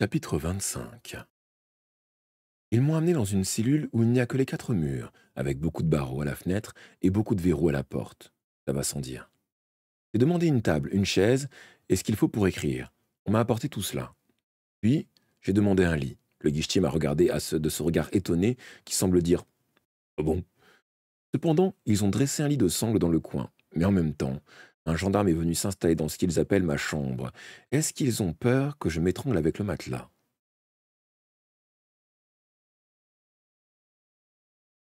Chapitre 25 Ils m'ont amené dans une cellule où il n'y a que les quatre murs, avec beaucoup de barreaux à la fenêtre et beaucoup de verrous à la porte. Ça va sans dire. J'ai demandé une table, une chaise et ce qu'il faut pour écrire. On m'a apporté tout cela. Puis, j'ai demandé un lit. Le guichetier m'a regardé à ce, de ce regard étonné qui semble dire ah bon ». Cependant, ils ont dressé un lit de sangle dans le coin, mais en même temps, un gendarme est venu s'installer dans ce qu'ils appellent ma chambre. Est-ce qu'ils ont peur que je m'étrangle avec le matelas